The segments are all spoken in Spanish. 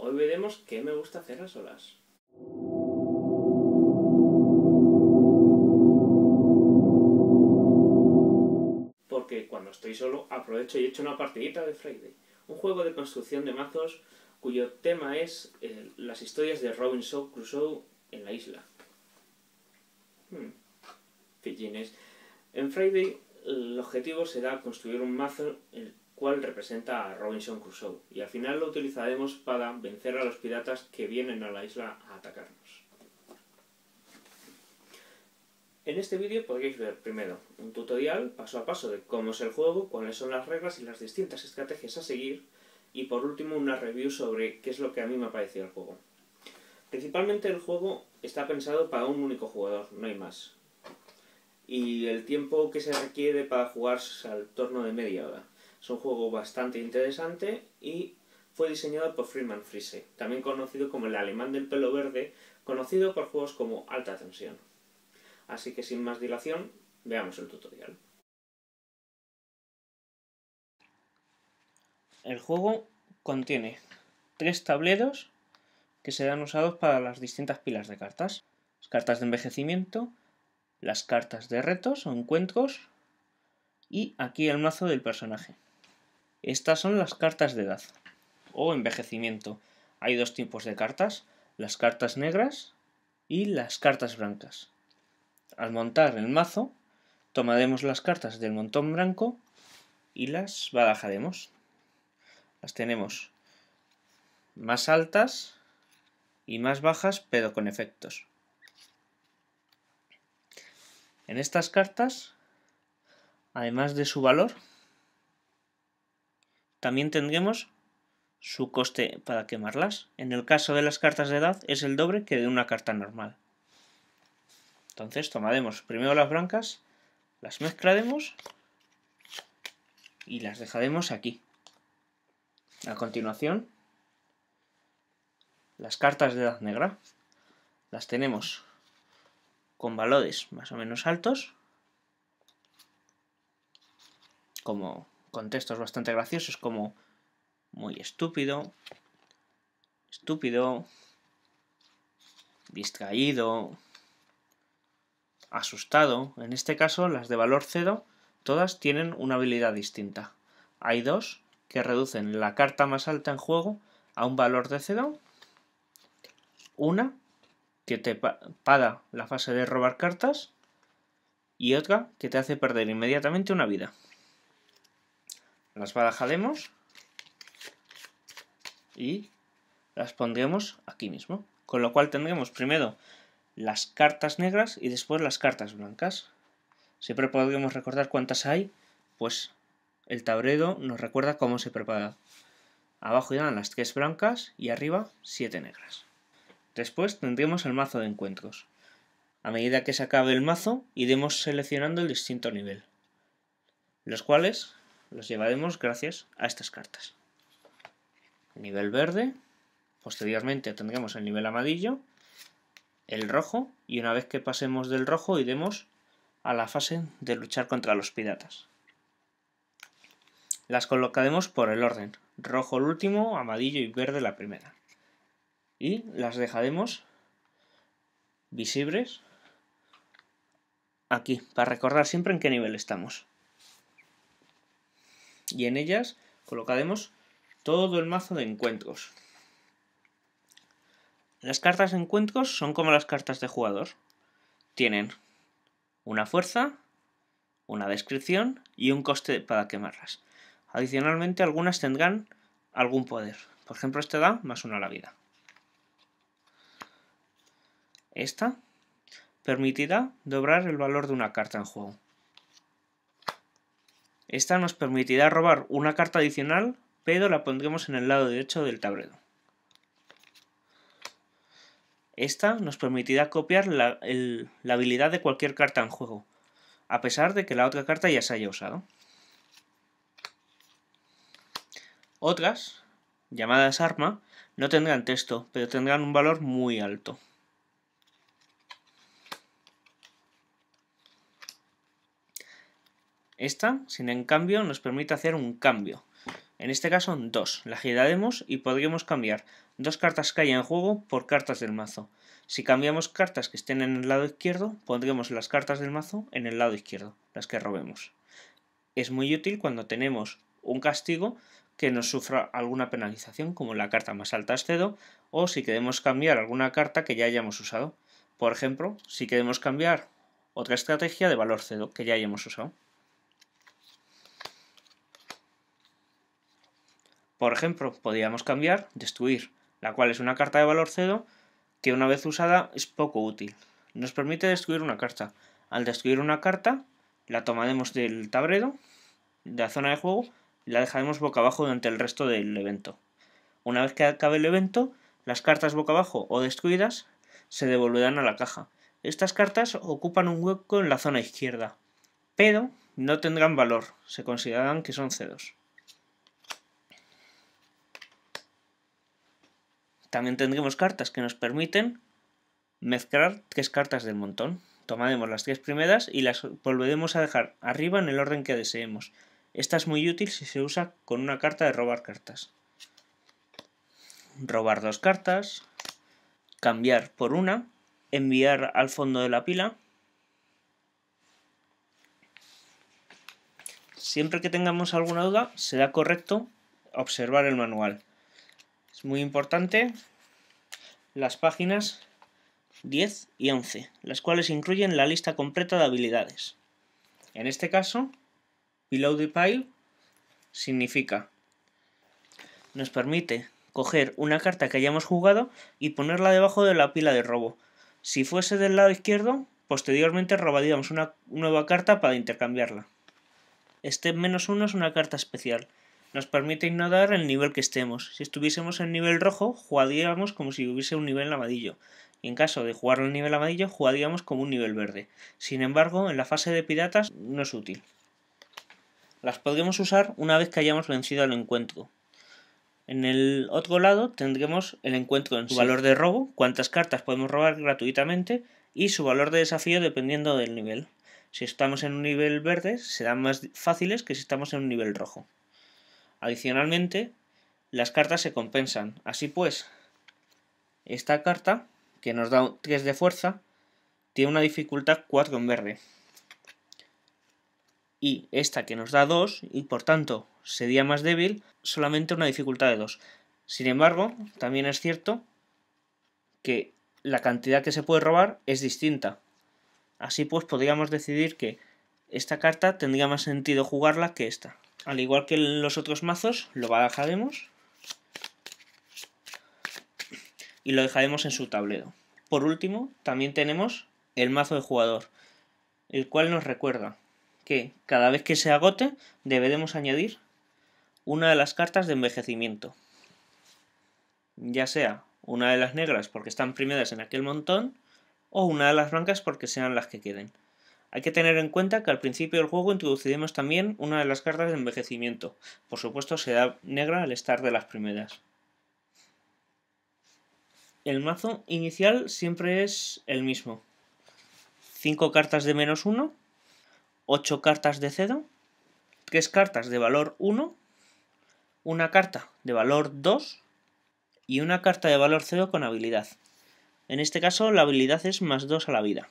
Hoy veremos qué me gusta hacer las solas. Porque cuando estoy solo aprovecho y hecho una partidita de Friday, un juego de construcción de mazos cuyo tema es eh, las historias de Robinson Crusoe en la isla. Hmm. En Friday el objetivo será construir un mazo en cuál representa a Robinson Crusoe, y al final lo utilizaremos para vencer a los piratas que vienen a la isla a atacarnos. En este vídeo podréis ver primero un tutorial paso a paso de cómo es el juego, cuáles son las reglas y las distintas estrategias a seguir, y por último una review sobre qué es lo que a mí me ha parecido el juego. Principalmente el juego está pensado para un único jugador, no hay más. Y el tiempo que se requiere para jugar es al torno de media hora. Es un juego bastante interesante y fue diseñado por Freeman Friese, también conocido como el alemán del pelo verde, conocido por juegos como Alta Tensión. Así que sin más dilación, veamos el tutorial. El juego contiene tres tableros que serán usados para las distintas pilas de cartas. Las cartas de envejecimiento, las cartas de retos o encuentros y aquí el mazo del personaje. Estas son las cartas de edad o envejecimiento. Hay dos tipos de cartas, las cartas negras y las cartas blancas. Al montar el mazo, tomaremos las cartas del montón blanco y las barajaremos. Las tenemos más altas y más bajas, pero con efectos. En estas cartas, además de su valor, también tendremos su coste para quemarlas. En el caso de las cartas de edad es el doble que de una carta normal. Entonces tomaremos primero las blancas, las mezclaremos y las dejaremos aquí. A continuación, las cartas de edad negra. Las tenemos con valores más o menos altos, como Contextos bastante graciosos como muy estúpido, estúpido, distraído, asustado. En este caso, las de valor cero todas tienen una habilidad distinta. Hay dos que reducen la carta más alta en juego a un valor de cero. Una que te paga la fase de robar cartas y otra que te hace perder inmediatamente una vida las barajaremos y las pondremos aquí mismo. Con lo cual tendremos primero las cartas negras y después las cartas blancas. Siempre podremos recordar cuántas hay, pues el tablero nos recuerda cómo se prepara. Abajo irán las tres blancas y arriba siete negras. Después tendremos el mazo de encuentros. A medida que se acabe el mazo, iremos seleccionando el distinto nivel, los cuales los llevaremos gracias a estas cartas. Nivel verde, posteriormente tendremos el nivel amarillo, el rojo, y una vez que pasemos del rojo iremos a la fase de luchar contra los piratas. Las colocaremos por el orden, rojo el último, amarillo y verde la primera. Y las dejaremos visibles aquí, para recordar siempre en qué nivel estamos y en ellas colocaremos todo el mazo de encuentros. Las cartas de encuentros son como las cartas de jugador. Tienen una fuerza, una descripción y un coste para quemarlas. Adicionalmente algunas tendrán algún poder. Por ejemplo, esta da más una a la vida. Esta permitirá doblar el valor de una carta en juego. Esta nos permitirá robar una carta adicional, pero la pondremos en el lado derecho del tablero. Esta nos permitirá copiar la, la habilidad de cualquier carta en juego, a pesar de que la otra carta ya se haya usado. Otras, llamadas arma, no tendrán texto, pero tendrán un valor muy alto. Esta, sin en cambio, nos permite hacer un cambio. En este caso, dos. La giraremos y podremos cambiar dos cartas que hay en juego por cartas del mazo. Si cambiamos cartas que estén en el lado izquierdo, pondremos las cartas del mazo en el lado izquierdo, las que robemos. Es muy útil cuando tenemos un castigo que nos sufra alguna penalización, como la carta más alta es cedo, o si queremos cambiar alguna carta que ya hayamos usado. Por ejemplo, si queremos cambiar otra estrategia de valor cedo que ya hayamos usado. Por ejemplo, podríamos cambiar destruir, la cual es una carta de valor 0 que una vez usada es poco útil. Nos permite destruir una carta. Al destruir una carta, la tomaremos del tablero, de la zona de juego, y la dejaremos boca abajo durante el resto del evento. Una vez que acabe el evento, las cartas boca abajo o destruidas se devolverán a la caja. Estas cartas ocupan un hueco en la zona izquierda, pero no tendrán valor, se consideran que son cedos. También tendremos cartas que nos permiten mezclar tres cartas del montón. Tomaremos las tres primeras y las volveremos a dejar arriba en el orden que deseemos. Esta es muy útil si se usa con una carta de robar cartas. Robar dos cartas, cambiar por una, enviar al fondo de la pila. Siempre que tengamos alguna duda, será correcto observar el manual muy importante las páginas 10 y 11, las cuales incluyen la lista completa de habilidades. En este caso, Below the Pile significa nos permite coger una carta que hayamos jugado y ponerla debajo de la pila de robo. Si fuese del lado izquierdo, posteriormente robaríamos una nueva carta para intercambiarla. Este menos 1 es una carta especial nos permite ignorar el nivel que estemos. Si estuviésemos en nivel rojo, jugaríamos como si hubiese un nivel amarillo. Y en caso de jugar en nivel amarillo, jugaríamos como un nivel verde. Sin embargo, en la fase de piratas no es útil. Las podremos usar una vez que hayamos vencido el encuentro. En el otro lado tendremos el encuentro en su valor de robo, cuántas cartas podemos robar gratuitamente y su valor de desafío dependiendo del nivel. Si estamos en un nivel verde, serán más fáciles que si estamos en un nivel rojo. Adicionalmente, las cartas se compensan. Así pues, esta carta, que nos da 3 de fuerza, tiene una dificultad 4 en verde. Y esta que nos da 2, y por tanto sería más débil, solamente una dificultad de 2. Sin embargo, también es cierto que la cantidad que se puede robar es distinta. Así pues, podríamos decidir que esta carta tendría más sentido jugarla que esta al igual que los otros mazos, lo bajaremos y lo dejaremos en su tablero. Por último, también tenemos el mazo de jugador, el cual nos recuerda que cada vez que se agote deberemos añadir una de las cartas de envejecimiento, ya sea una de las negras porque están primeras en aquel montón o una de las blancas porque sean las que queden. Hay que tener en cuenta que al principio del juego introduciremos también una de las cartas de envejecimiento. Por supuesto será negra al estar de las primeras. El mazo inicial siempre es el mismo. 5 cartas de menos 1, 8 cartas de cedo, 3 cartas de valor 1, una carta de valor 2 y una carta de valor 0 con habilidad. En este caso la habilidad es más 2 a la vida.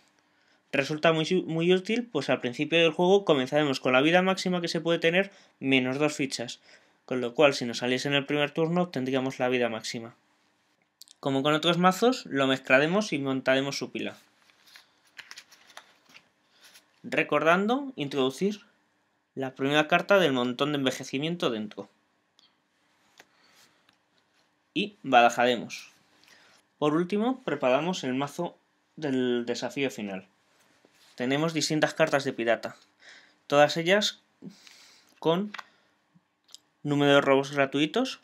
Resulta muy, muy útil, pues al principio del juego comenzaremos con la vida máxima que se puede tener menos dos fichas, con lo cual si nos saliese en el primer turno obtendríamos la vida máxima. Como con otros mazos, lo mezclaremos y montaremos su pila. Recordando, introducir la primera carta del montón de envejecimiento dentro. Y barajaremos. Por último, preparamos el mazo del desafío final tenemos distintas cartas de pirata. Todas ellas con número de robos gratuitos,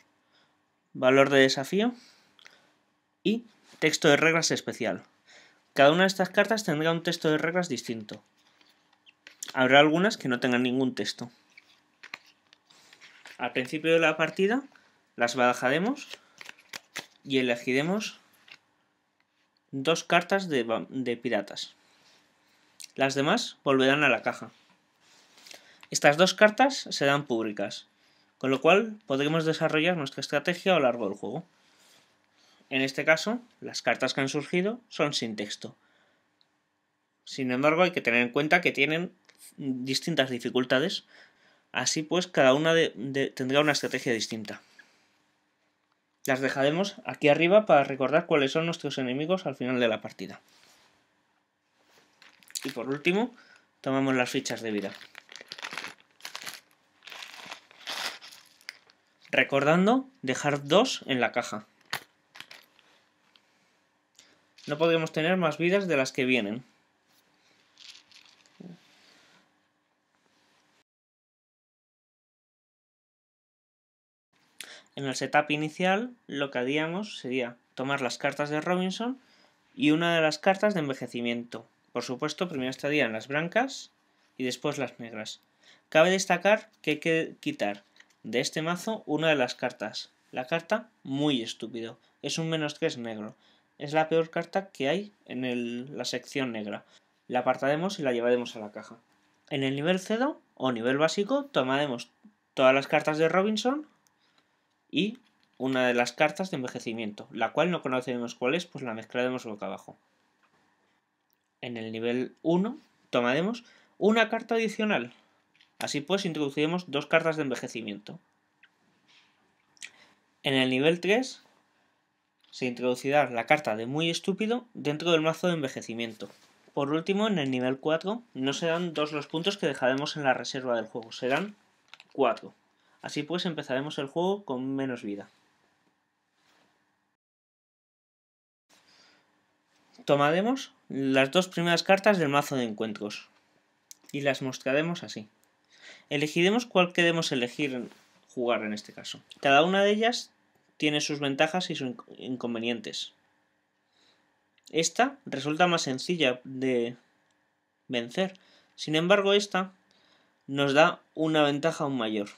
valor de desafío y texto de reglas especial. Cada una de estas cartas tendrá un texto de reglas distinto. Habrá algunas que no tengan ningún texto. Al principio de la partida las barajaremos y elegiremos dos cartas de, de piratas. Las demás volverán a la caja. Estas dos cartas serán públicas, con lo cual podremos desarrollar nuestra estrategia a lo largo del juego. En este caso, las cartas que han surgido son sin texto. Sin embargo, hay que tener en cuenta que tienen distintas dificultades, así pues cada una tendrá una estrategia distinta. Las dejaremos aquí arriba para recordar cuáles son nuestros enemigos al final de la partida. Y por último, tomamos las fichas de vida. Recordando dejar dos en la caja. No podemos tener más vidas de las que vienen. En el setup inicial lo que haríamos sería tomar las cartas de Robinson y una de las cartas de envejecimiento, por supuesto, primero estarían las blancas y después las negras. Cabe destacar que hay que quitar de este mazo una de las cartas. La carta muy estúpido. Es un menos 3 negro. Es la peor carta que hay en la sección negra. La apartaremos y la llevaremos a la caja. En el nivel cedo o nivel básico tomaremos todas las cartas de Robinson y una de las cartas de envejecimiento, la cual no conocemos cuál es, pues la mezclaremos boca abajo en el nivel 1 tomaremos una carta adicional. Así pues, introduciremos dos cartas de envejecimiento. En el nivel 3 se introducirá la carta de muy estúpido dentro del mazo de envejecimiento. Por último, en el nivel 4 no serán dos los puntos que dejaremos en la reserva del juego, serán 4. Así pues empezaremos el juego con menos vida. Tomaremos las dos primeras cartas del mazo de encuentros y las mostraremos así. Elegiremos cuál queremos elegir jugar en este caso. Cada una de ellas tiene sus ventajas y sus inconvenientes. Esta resulta más sencilla de vencer. Sin embargo, esta nos da una ventaja aún mayor.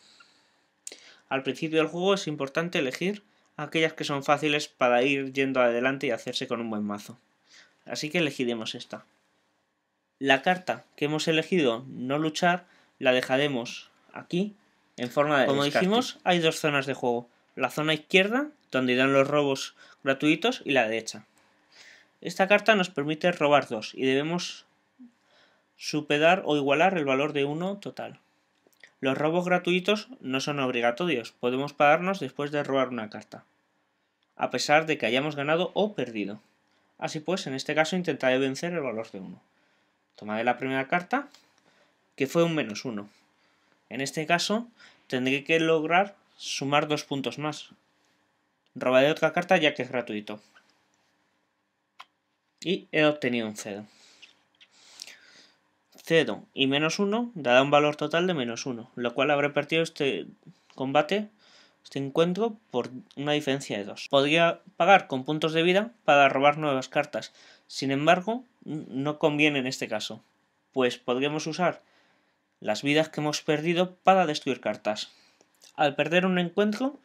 Al principio del juego es importante elegir aquellas que son fáciles para ir yendo adelante y hacerse con un buen mazo así que elegiremos esta. La carta que hemos elegido no luchar la dejaremos aquí en forma de Como dijimos, hay dos zonas de juego. La zona izquierda, donde irán los robos gratuitos, y la derecha. Esta carta nos permite robar dos y debemos superar o igualar el valor de uno total. Los robos gratuitos no son obligatorios, podemos pagarnos después de robar una carta, a pesar de que hayamos ganado o perdido. Así pues, en este caso intentaré vencer el valor de 1. Tomaré la primera carta, que fue un menos 1. En este caso, tendré que lograr sumar dos puntos más. Robaré otra carta ya que es gratuito. Y he obtenido un 0. 0 y menos 1 dará un valor total de menos 1, lo cual habré perdido este combate este encuentro por una diferencia de dos. Podría pagar con puntos de vida para robar nuevas cartas. Sin embargo, no conviene en este caso, pues podríamos usar las vidas que hemos perdido para destruir cartas. Al perder un encuentro,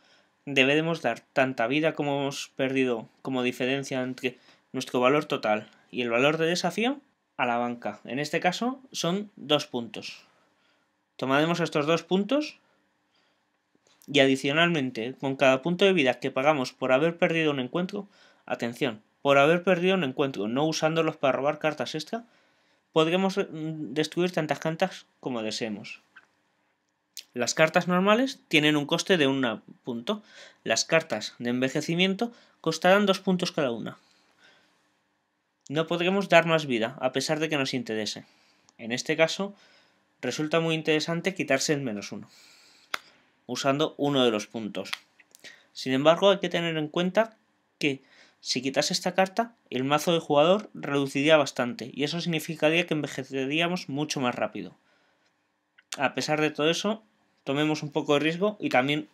debemos dar tanta vida como hemos perdido como diferencia entre nuestro valor total y el valor de desafío a la banca. En este caso son dos puntos. Tomaremos estos dos puntos y adicionalmente, con cada punto de vida que pagamos por haber perdido un encuentro, atención, por haber perdido un encuentro, no usándolos para robar cartas extra, podremos eh, mm, destruir tantas cartas como deseemos. Las cartas normales tienen un coste de un punto. Las cartas de envejecimiento costarán 2 puntos cada una. No podremos dar más vida, a pesar de que nos interese. En este caso, resulta muy interesante quitarse el menos uno usando uno de los puntos. Sin embargo, hay que tener en cuenta que si quitas esta carta, el mazo de jugador reduciría bastante y eso significaría que envejeceríamos mucho más rápido. A pesar de todo eso, tomemos un poco de riesgo y también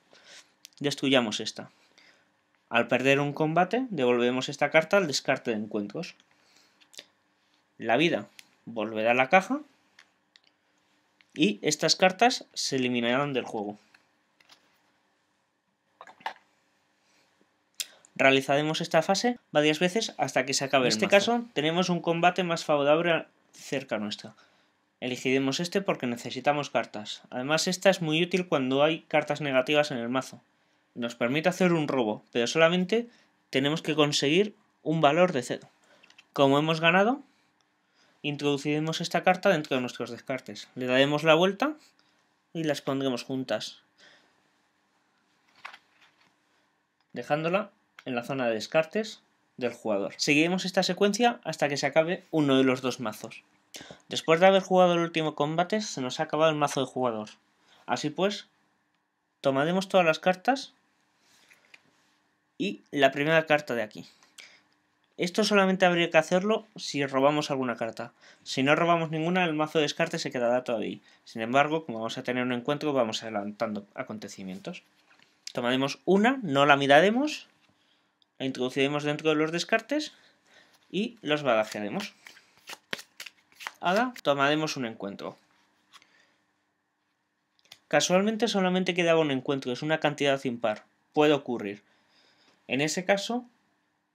destruyamos esta. Al perder un combate, devolvemos esta carta al descarte de encuentros. La vida volverá a la caja y estas cartas se eliminarán del juego. Realizaremos esta fase varias veces hasta que se acabe. En este caso tenemos un combate más favorable cerca nuestra. Elegiremos este porque necesitamos cartas. Además esta es muy útil cuando hay cartas negativas en el mazo. Nos permite hacer un robo, pero solamente tenemos que conseguir un valor de cero. Como hemos ganado, introduciremos esta carta dentro de nuestros descartes. Le daremos la vuelta y las pondremos juntas. Dejándola en la zona de descartes del jugador. Seguiremos esta secuencia hasta que se acabe uno de los dos mazos. Después de haber jugado el último combate, se nos ha acabado el mazo de jugador. Así pues, tomaremos todas las cartas y la primera carta de aquí. Esto solamente habría que hacerlo si robamos alguna carta. Si no robamos ninguna, el mazo de descarte se quedará todavía. Sin embargo, como vamos a tener un encuentro, vamos adelantando acontecimientos. Tomaremos una, no la miraremos la introduciremos dentro de los descartes y los barajaremos. Ahora tomaremos un encuentro. Casualmente solamente quedaba un encuentro, es una cantidad impar, puede ocurrir. En ese caso,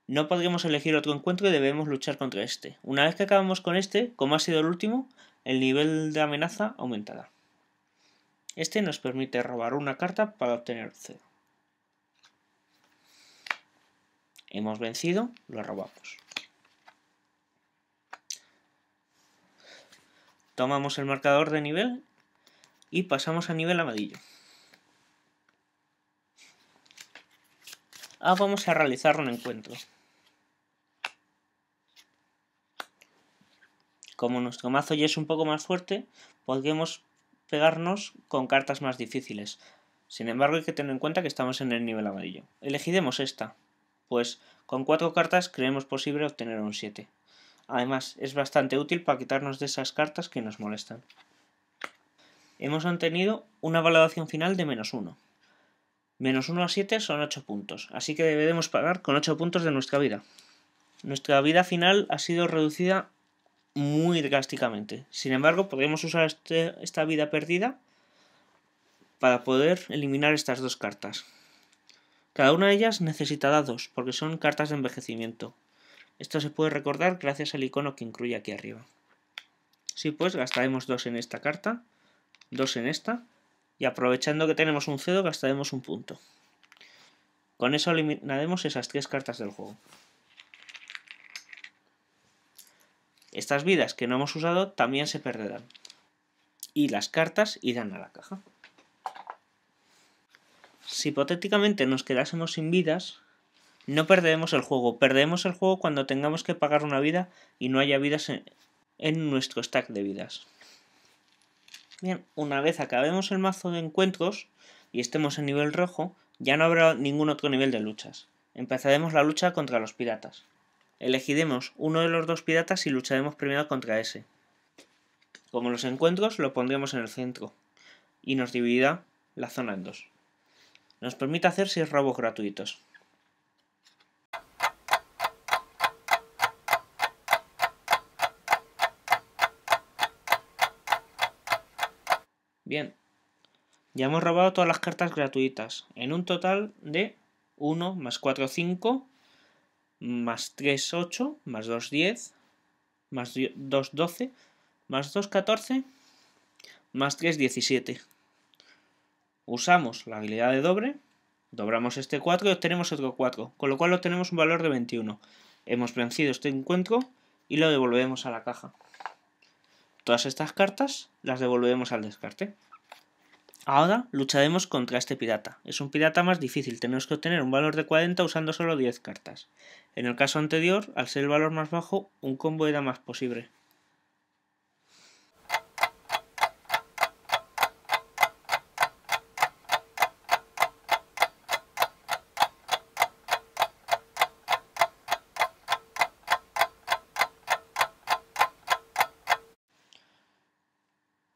no podremos elegir otro encuentro y debemos luchar contra este. Una vez que acabamos con este, como ha sido el último, el nivel de amenaza aumentará. Este nos permite robar una carta para obtener cero. Hemos vencido, lo robamos. Tomamos el marcador de nivel y pasamos a nivel amarillo. Ah, vamos a realizar un encuentro. Como nuestro mazo ya es un poco más fuerte, podremos pegarnos con cartas más difíciles. Sin embargo, hay que tener en cuenta que estamos en el nivel amarillo. Elegiremos esta pues con cuatro cartas creemos posible obtener un 7. Además, es bastante útil para quitarnos de esas cartas que nos molestan. Hemos obtenido una valoración final de menos 1. Menos 1 a 7 son 8 puntos, así que debemos pagar con 8 puntos de nuestra vida. Nuestra vida final ha sido reducida muy drásticamente. Sin embargo, podemos usar este, esta vida perdida para poder eliminar estas dos cartas. Cada una de ellas necesita dados, porque son cartas de envejecimiento. Esto se puede recordar gracias al icono que incluye aquí arriba. Sí, pues gastaremos dos en esta carta, dos en esta, y aprovechando que tenemos un cedo gastaremos un punto. Con eso eliminaremos esas tres cartas del juego. Estas vidas que no hemos usado también se perderán. Y las cartas irán a la caja si hipotéticamente nos quedásemos sin vidas, no perderemos el juego. Perderemos el juego cuando tengamos que pagar una vida y no haya vidas en, nuestro stack de vidas. Bien, una vez acabemos el mazo de encuentros y estemos en nivel rojo, ya no habrá ningún otro nivel de luchas. Empezaremos la lucha contra los piratas. Elegiremos uno de los dos piratas y lucharemos primero contra ese. Como los encuentros, lo pondremos en el centro y nos dividirá la zona en dos nos permite hacer 6 robos gratuitos. Bien, ya hemos robado todas las cartas gratuitas, en un total de 1 más 4, 5, más 3, 8, más 2, 10, más 2, 12, más 2, 14, más 3, 17 usamos la habilidad de doble, dobramos este 4 y obtenemos otro 4, con lo cual obtenemos un valor de 21. Hemos vencido este encuentro y lo devolvemos a la caja. Todas estas cartas las devolvemos al descarte. Ahora lucharemos contra este pirata. Es un pirata más difícil, tenemos que obtener un valor de 40 usando solo 10 cartas. En el caso anterior, al ser el valor más bajo, un combo era más posible.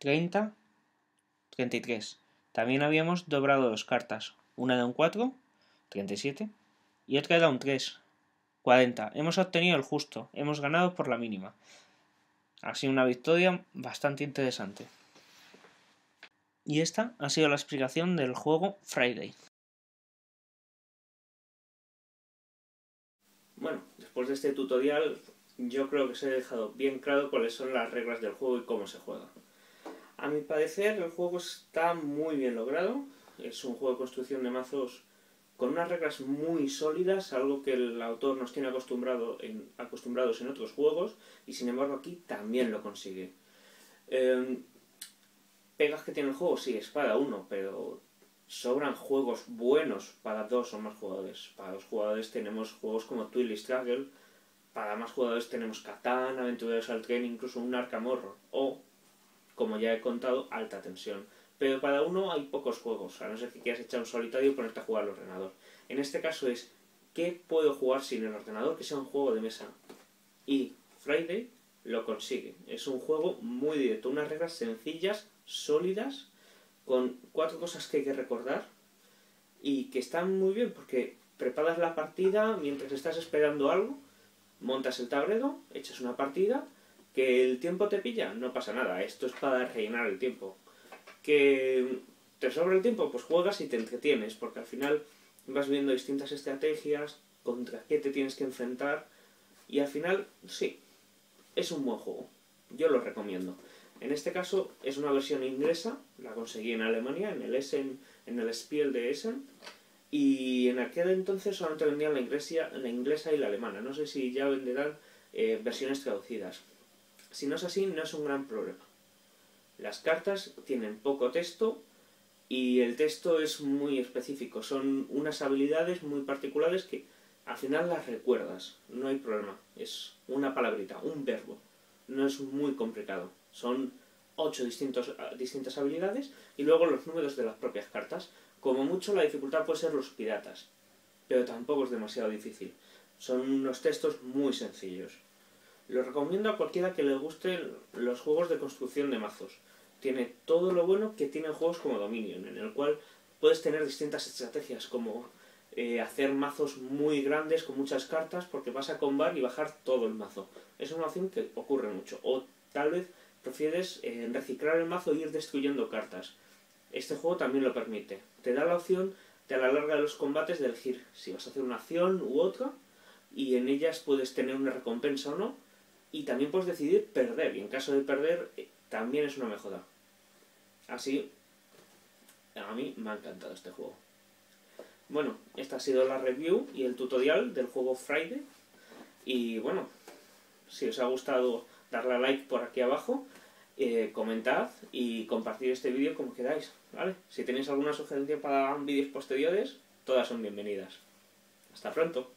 30, 33. También habíamos doblado dos cartas. Una de un 4, 37, y otra de un 3, 40. Hemos obtenido el justo, hemos ganado por la mínima. Ha sido una victoria bastante interesante. Y esta ha sido la explicación del juego Friday. Bueno, después de este tutorial yo creo que se he dejado bien claro cuáles son las reglas del juego y cómo se juega. A mi parecer, el juego está muy bien logrado. Es un juego de construcción de mazos con unas reglas muy sólidas, algo que el autor nos tiene acostumbrado en, acostumbrados en otros juegos, y sin embargo aquí también lo consigue. Em, pegas que tiene el juego, sí, es para uno, pero sobran juegos buenos para dos o más jugadores. Para dos jugadores tenemos juegos como Twilly Struggle, para más jugadores tenemos Catán, Aventureros al Tren, incluso un Arcamorro. o como ya he contado, alta tensión. Pero para uno hay pocos juegos, a no ser que quieras echar un solitario y ponerte a jugar al ordenador. En este caso es, ¿qué puedo jugar sin el ordenador que sea un juego de mesa? Y Friday lo consigue. Es un juego muy directo, unas reglas sencillas, sólidas, con cuatro cosas que hay que recordar y que están muy bien porque preparas la partida mientras estás esperando algo, montas el tablero, echas una partida que el tiempo te pilla, no pasa nada, esto es para rellenar el tiempo. Que te sobra el tiempo, pues juegas y te entretienes, porque al final vas viendo distintas estrategias, contra qué te tienes que enfrentar, y al final, sí, es un buen juego. Yo lo recomiendo. En este caso es una versión inglesa, la conseguí en Alemania, en el en el Spiel de Essen, y en aquel entonces solamente vendían la, inglesa, la inglesa y la alemana. No sé si ya venderán eh, versiones traducidas. Si no es así, no es un gran problema. Las cartas tienen poco texto y el texto es muy específico. Son unas habilidades muy particulares que al final las recuerdas. No hay problema. Es una palabrita, un verbo. No es muy complicado. Son ocho ah, distintas habilidades y luego los números de las propias cartas. Como mucho la dificultad puede ser los piratas, pero tampoco es demasiado difícil. Son unos textos muy sencillos. Lo recomiendo a cualquiera que le gusten los juegos de construcción de mazos. Tiene todo lo bueno que tienen juegos como Dominion, en el cual puedes tener distintas estrategias, como eh, hacer mazos muy grandes con muchas cartas, porque vas a combar y bajar todo el mazo. Es una opción que ocurre mucho. O tal vez prefieres eh, reciclar el mazo e ir destruyendo cartas. Este juego también lo permite. Te da la opción de a la larga de los combates de elegir si vas a hacer una acción u otra, y en ellas puedes tener una recompensa o no, y también puedes decidir perder, y en caso de perder, eh, también es una mejora. Así, a mí me ha encantado este juego. Bueno, esta ha sido la review y el tutorial del juego Friday. Y bueno, si os ha gustado, darle like por aquí abajo, eh, comentad y compartir este vídeo como queráis, Si tenéis alguna sugerencia para vídeos posteriores, todas son bienvenidas. Hasta pronto.